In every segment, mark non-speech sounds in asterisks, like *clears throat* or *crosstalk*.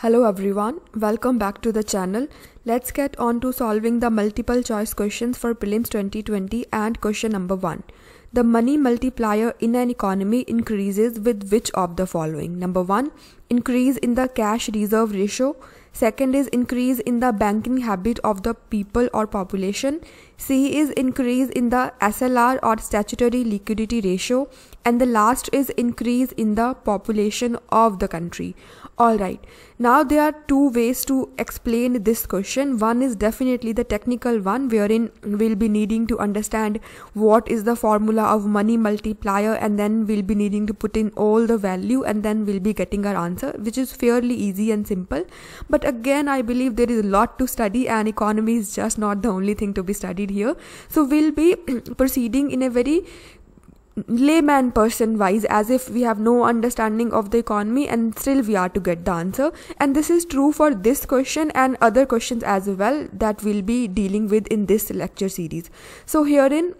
Hello everyone, welcome back to the channel. Let's get on to solving the multiple choice questions for prelims 2020 and question number 1. The money multiplier in an economy increases with which of the following? Number 1, increase in the cash reserve ratio. Second is increase in the banking habit of the people or population. C is increase in the SLR or statutory liquidity ratio. And the last is increase in the population of the country. Alright, now there are two ways to explain this question. One is definitely the technical one wherein we'll be needing to understand what is the formula of money multiplier and then we'll be needing to put in all the value and then we'll be getting our answer which is fairly easy and simple. But again I believe there is a lot to study and economy is just not the only thing to be studied here. So we'll be *clears throat* proceeding in a very layman person wise as if we have no understanding of the economy and still we are to get the answer and this is true for this question and other questions as well that we'll be dealing with in this lecture series so herein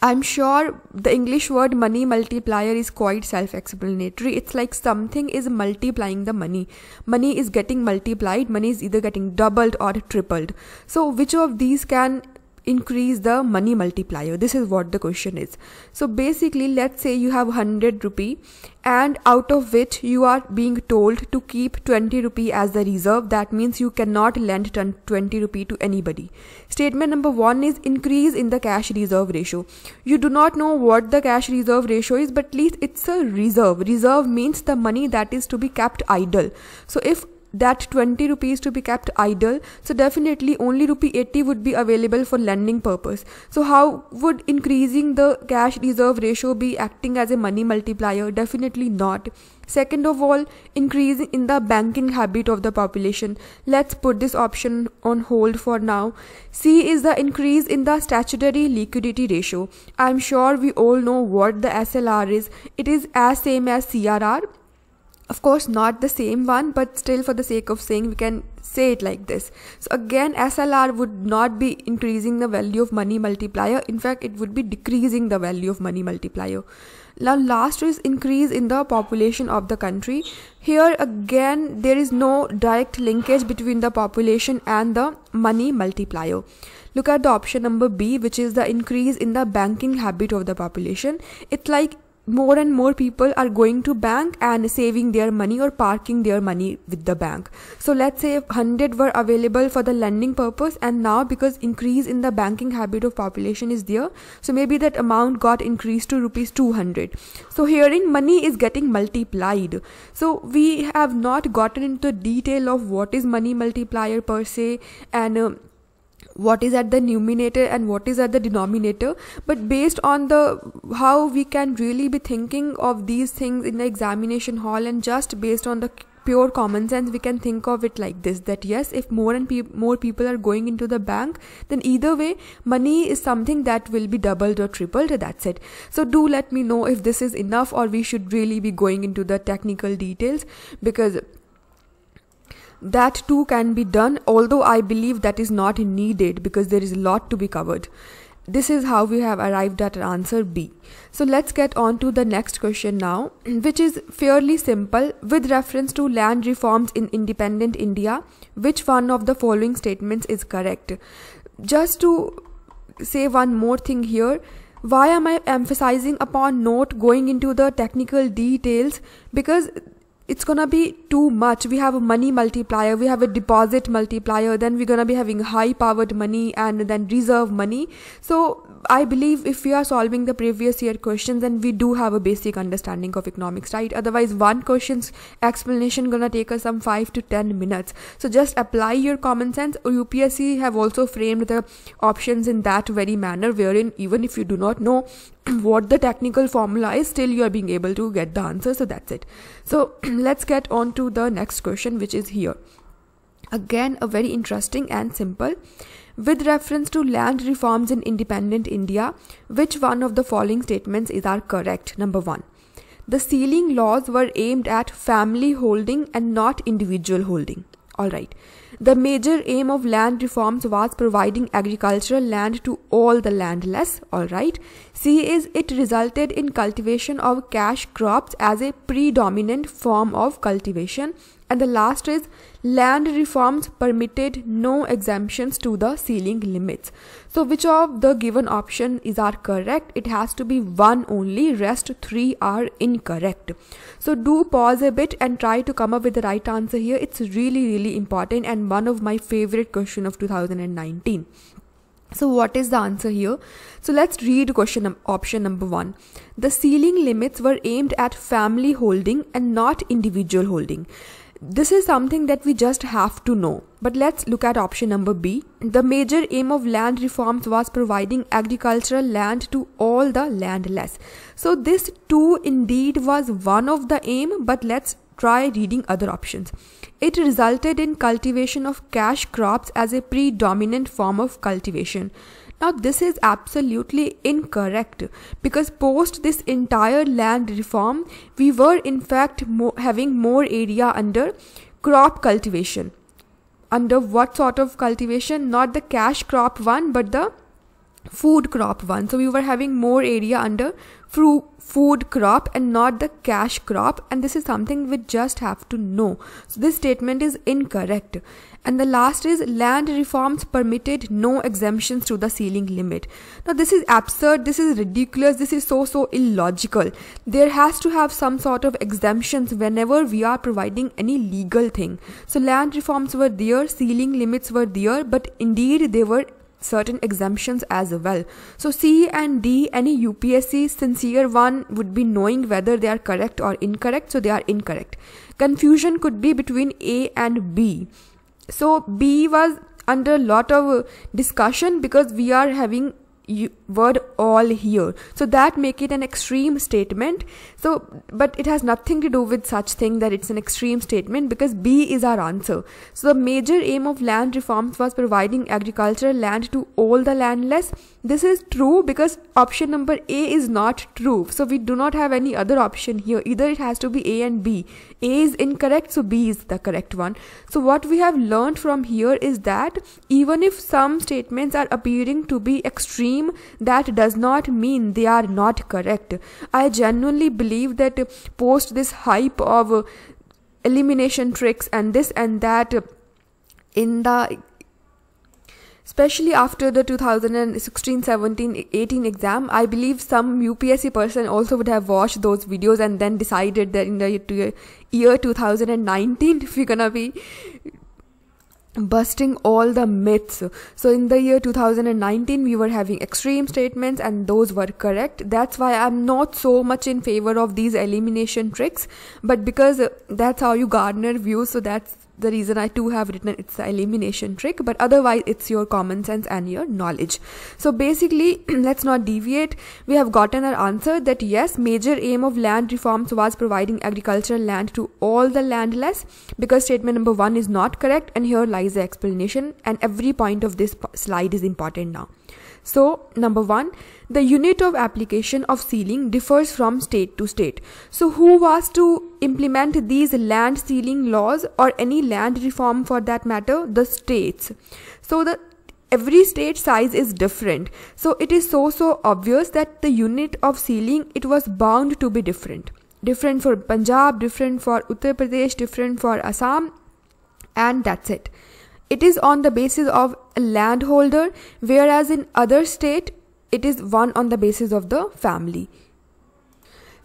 I'm sure the English word money multiplier is quite self explanatory. It's like something is multiplying the money. Money is getting multiplied, money is either getting doubled or tripled. So, which of these can increase the money multiplier this is what the question is so basically let's say you have 100 rupee and out of which you are being told to keep 20 rupee as the reserve that means you cannot lend 20 rupee to anybody statement number 1 is increase in the cash reserve ratio you do not know what the cash reserve ratio is but at least it's a reserve reserve means the money that is to be kept idle so if that 20 rupees to be kept idle so definitely only rupee 80 would be available for lending purpose so how would increasing the cash reserve ratio be acting as a money multiplier definitely not second of all increase in the banking habit of the population let's put this option on hold for now c is the increase in the statutory liquidity ratio i'm sure we all know what the slr is it is as same as crr of course not the same one but still for the sake of saying we can say it like this so again slr would not be increasing the value of money multiplier in fact it would be decreasing the value of money multiplier now last is increase in the population of the country here again there is no direct linkage between the population and the money multiplier look at the option number b which is the increase in the banking habit of the population it's like more and more people are going to bank and saving their money or parking their money with the bank so let's say 100 were available for the lending purpose and now because increase in the banking habit of population is there so maybe that amount got increased to rupees 200 so herein money is getting multiplied so we have not gotten into detail of what is money multiplier per se and um, what is at the numerator and what is at the denominator but based on the how we can really be thinking of these things in the examination hall and just based on the pure common sense we can think of it like this that yes if more and pe more people are going into the bank then either way money is something that will be doubled or tripled that's it so do let me know if this is enough or we should really be going into the technical details because that too can be done although i believe that is not needed because there is a lot to be covered this is how we have arrived at answer b so let's get on to the next question now *clears throat* which is fairly simple with reference to land reforms in independent india which one of the following statements is correct just to say one more thing here why am i emphasizing upon not going into the technical details because it's gonna be too much. We have a money multiplier, we have a deposit multiplier, then we're gonna be having high powered money and then reserve money. So I believe if we are solving the previous year questions, then we do have a basic understanding of economics, right? Otherwise, one question's explanation gonna take us some five to ten minutes. So just apply your common sense. UPSC have also framed the options in that very manner, wherein even if you do not know *clears throat* what the technical formula is still you are being able to get the answer so that's it so *clears throat* let's get on to the next question which is here again a very interesting and simple with reference to land reforms in independent india which one of the following statements is our correct number 1 the ceiling laws were aimed at family holding and not individual holding Alright. The major aim of land reforms was providing agricultural land to all the landless. Alright. C is it resulted in cultivation of cash crops as a predominant form of cultivation and the last is land reforms permitted no exemptions to the ceiling limits. So which of the given option is are correct? It has to be one only, rest three are incorrect. So do pause a bit and try to come up with the right answer here. It's really really important and one of my favorite question of 2019. So what is the answer here? So let's read question num option number 1. The ceiling limits were aimed at family holding and not individual holding. This is something that we just have to know. But let's look at option number B. The major aim of land reforms was providing agricultural land to all the landless. So this too indeed was one of the aim, but let's try reading other options. It resulted in cultivation of cash crops as a predominant form of cultivation. Now, this is absolutely incorrect because post this entire land reform, we were in fact mo having more area under crop cultivation. Under what sort of cultivation? Not the cash crop one, but the food crop one. So we were having more area under food crop and not the cash crop and this is something we just have to know. So this statement is incorrect. And the last is land reforms permitted no exemptions to the ceiling limit. Now this is absurd, this is ridiculous, this is so so illogical. There has to have some sort of exemptions whenever we are providing any legal thing. So land reforms were there, ceiling limits were there, but indeed they were certain exemptions as well. So C and D, any UPSC sincere one would be knowing whether they are correct or incorrect, so they are incorrect. Confusion could be between A and B. So B was under a lot of discussion because we are having word all here so that make it an extreme statement so but it has nothing to do with such thing that it's an extreme statement because b is our answer so the major aim of land reforms was providing agricultural land to all the landless this is true because option number a is not true so we do not have any other option here either it has to be a and b a is incorrect, so B is the correct one. So what we have learned from here is that even if some statements are appearing to be extreme, that does not mean they are not correct. I genuinely believe that post this hype of elimination tricks and this and that in the Especially after the 2016-17-18 exam, I believe some UPSC person also would have watched those videos and then decided that in the year 2019, *laughs* if you're gonna be busting all the myths. So in the year 2019, we were having extreme statements and those were correct. That's why I'm not so much in favor of these elimination tricks, but because uh, that's how you garner views, so that's the reason I too have written it's the elimination trick, but otherwise it's your common sense and your knowledge. So basically, *clears throat* let's not deviate. We have gotten our answer that yes, major aim of land reforms was providing agricultural land to all the landless because statement number one is not correct and here lies the explanation and every point of this slide is important now. So, number one, the unit of application of sealing differs from state to state. So, who was to implement these land sealing laws or any land reform for that matter? The states. So, the every state size is different so it is so so obvious that the unit of sealing it was bound to be different different for punjab different for uttar pradesh different for assam and that's it it is on the basis of a landholder, whereas in other state, it is one on the basis of the family.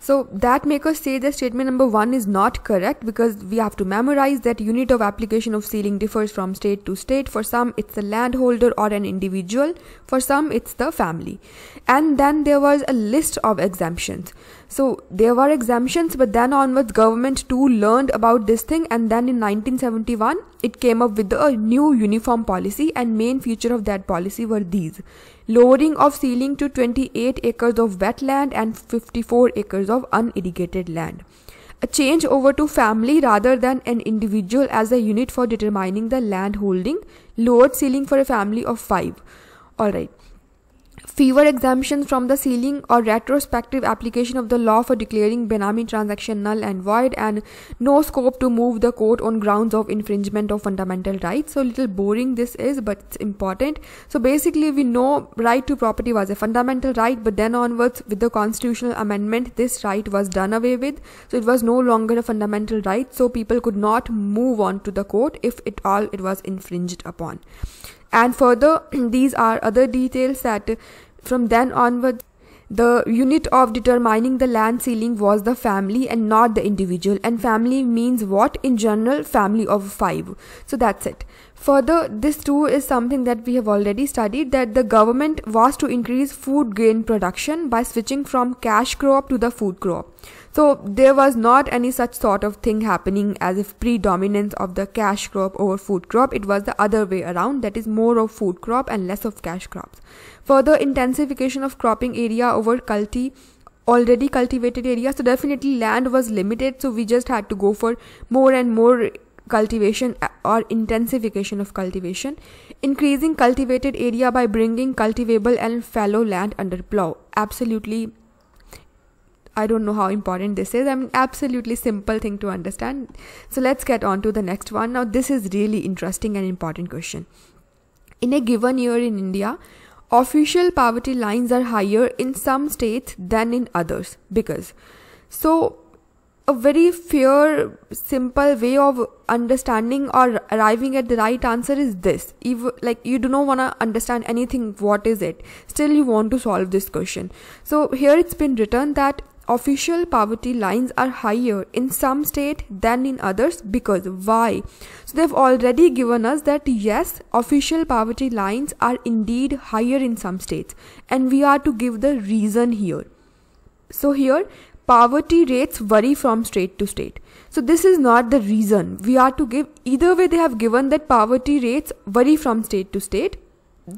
So that makes us say that statement number one is not correct because we have to memorize that unit of application of ceiling differs from state to state. For some, it's the landholder or an individual. For some, it's the family. And then there was a list of exemptions. So there were exemptions, but then onwards, government too learned about this thing. And then in 1971, it came up with a new uniform policy and main feature of that policy were these lowering of ceiling to 28 acres of wetland and 54 acres of unirrigated land. A change over to family rather than an individual as a unit for determining the land holding, lowered ceiling for a family of 5. Alright, fewer exemptions from the sealing or retrospective application of the law for declaring Benami transaction null and void and no scope to move the court on grounds of infringement of fundamental rights. So little boring this is but it's important. So basically we know right to property was a fundamental right but then onwards with the constitutional amendment this right was done away with. So it was no longer a fundamental right so people could not move on to the court if at all it was infringed upon and further *clears throat* these are other details that from then onwards the unit of determining the land ceiling was the family and not the individual and family means what in general family of five so that's it further this too is something that we have already studied that the government was to increase food grain production by switching from cash crop to the food crop so there was not any such sort of thing happening as if predominance of the cash crop over food crop. It was the other way around that is more of food crop and less of cash crops. Further intensification of cropping area over culti already cultivated area so definitely land was limited so we just had to go for more and more cultivation uh, or intensification of cultivation increasing cultivated area by bringing cultivable and fallow land under plow absolutely I don't know how important this is. I mean, absolutely simple thing to understand. So let's get on to the next one. Now, this is really interesting and important question. In a given year in India, official poverty lines are higher in some states than in others because so a very fair simple way of understanding or arriving at the right answer is this if, like you do not want to understand anything what is it still you want to solve this question so here it's been written that official poverty lines are higher in some state than in others because why so they've already given us that yes official poverty lines are indeed higher in some states and we are to give the reason here so here poverty rates vary from state to state so this is not the reason we are to give either way they have given that poverty rates vary from state to state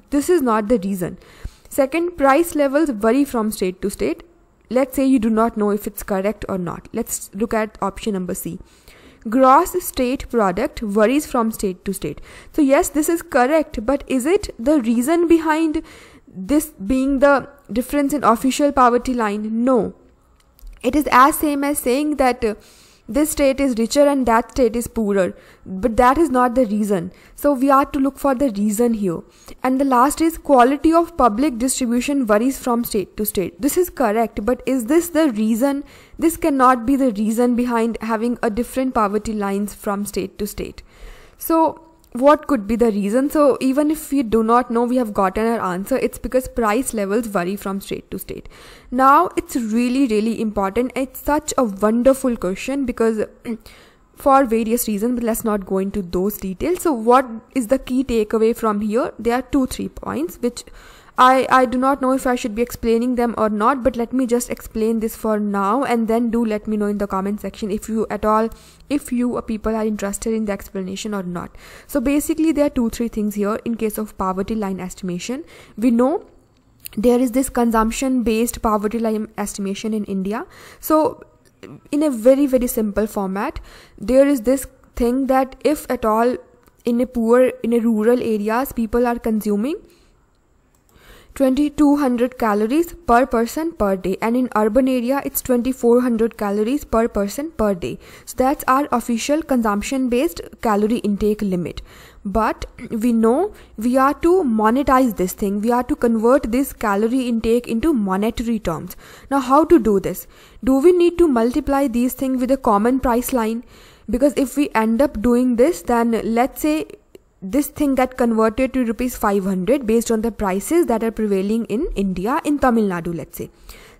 this is not the reason second price levels vary from state to state let's say you do not know if it's correct or not. Let's look at option number C. Gross state product varies from state to state. So yes, this is correct, but is it the reason behind this being the difference in official poverty line? No. It is as same as saying that uh, this state is richer and that state is poorer but that is not the reason so we are to look for the reason here and the last is quality of public distribution varies from state to state this is correct but is this the reason this cannot be the reason behind having a different poverty lines from state to state so what could be the reason? So even if we do not know we have gotten our answer, it's because price levels vary from state to state. Now it's really, really important. It's such a wonderful question because *clears throat* for various reasons, but let's not go into those details. So what is the key takeaway from here? There are two, three points which I, I do not know if I should be explaining them or not, but let me just explain this for now and then do let me know in the comment section if you at all, if you uh, people are interested in the explanation or not. So basically there are two, three things here in case of poverty line estimation. We know there is this consumption based poverty line estimation in India. So in a very, very simple format, there is this thing that if at all in a poor, in a rural areas, people are consuming 2200 calories per person per day and in urban area it's 2400 calories per person per day so that's our official consumption based calorie intake limit but we know we are to monetize this thing we are to convert this calorie intake into monetary terms now how to do this do we need to multiply these things with a common price line because if we end up doing this then let's say this thing got converted to rupees 500 based on the prices that are prevailing in India in Tamil Nadu let's say.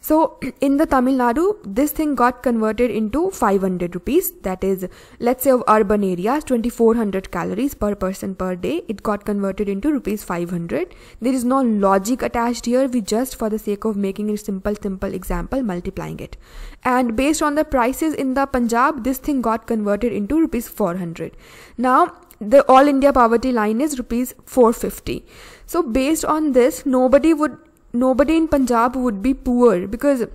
So *clears throat* in the Tamil Nadu this thing got converted into 500 rupees that is let's say of urban areas 2400 calories per person per day it got converted into rupees 500 there is no logic attached here we just for the sake of making a simple simple example multiplying it and based on the prices in the Punjab this thing got converted into rupees 400 now the all India poverty line is rupees 450. So based on this, nobody would nobody in Punjab would be poor because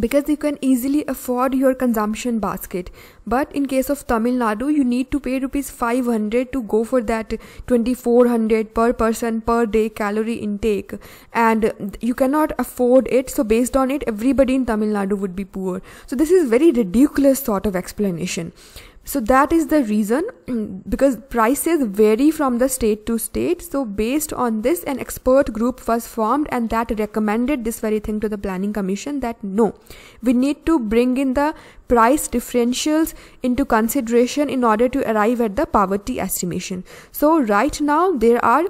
because you can easily afford your consumption basket but in case of tamil nadu you need to pay rupees 500 to go for that 2400 per person per day calorie intake and you cannot afford it so based on it everybody in tamil nadu would be poor so this is very ridiculous sort of explanation so that is the reason mm, because prices vary from the state to state so based on this an expert group was formed and that recommended this very thing to the planning commission that no we need to bring in the price differentials into consideration in order to arrive at the poverty estimation so right now there are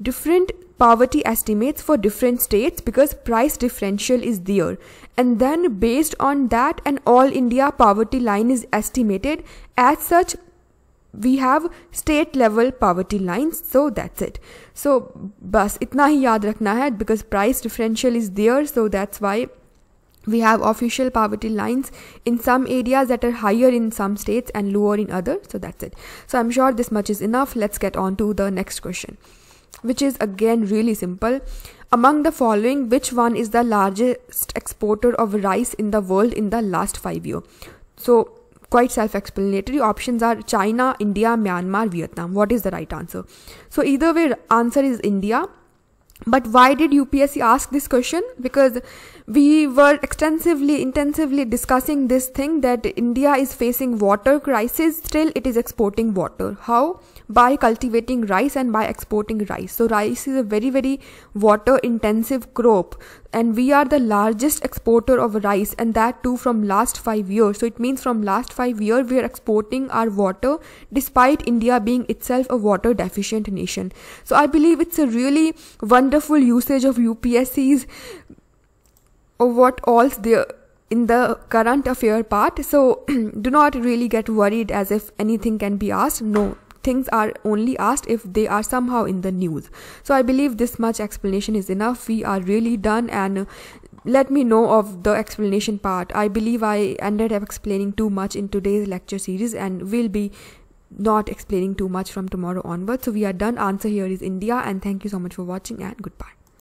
different poverty estimates for different states because price differential is there and then based on that an all India poverty line is estimated. As such, we have state level poverty lines so that's it so bus itna hi yaad rakhna hai because price differential is there so that's why we have official poverty lines in some areas that are higher in some states and lower in others so that's it so i'm sure this much is enough let's get on to the next question which is again really simple among the following, which one is the largest exporter of rice in the world in the last five years? So, quite self-explanatory. Options are China, India, Myanmar, Vietnam. What is the right answer? So, either way, answer is India. But why did UPSC ask this question? Because we were extensively, intensively discussing this thing that India is facing water crisis. Still, it is exporting water. How? by cultivating rice and by exporting rice. So rice is a very very water intensive crop and we are the largest exporter of rice and that too from last 5 years. So it means from last 5 years we are exporting our water despite India being itself a water deficient nation. So I believe it's a really wonderful usage of UPSC's or what all's there in the current affair part so *clears throat* do not really get worried as if anything can be asked no things are only asked if they are somehow in the news. So I believe this much explanation is enough. We are really done and let me know of the explanation part. I believe I ended up explaining too much in today's lecture series and will be not explaining too much from tomorrow onwards. So we are done. Answer here is India and thank you so much for watching and goodbye.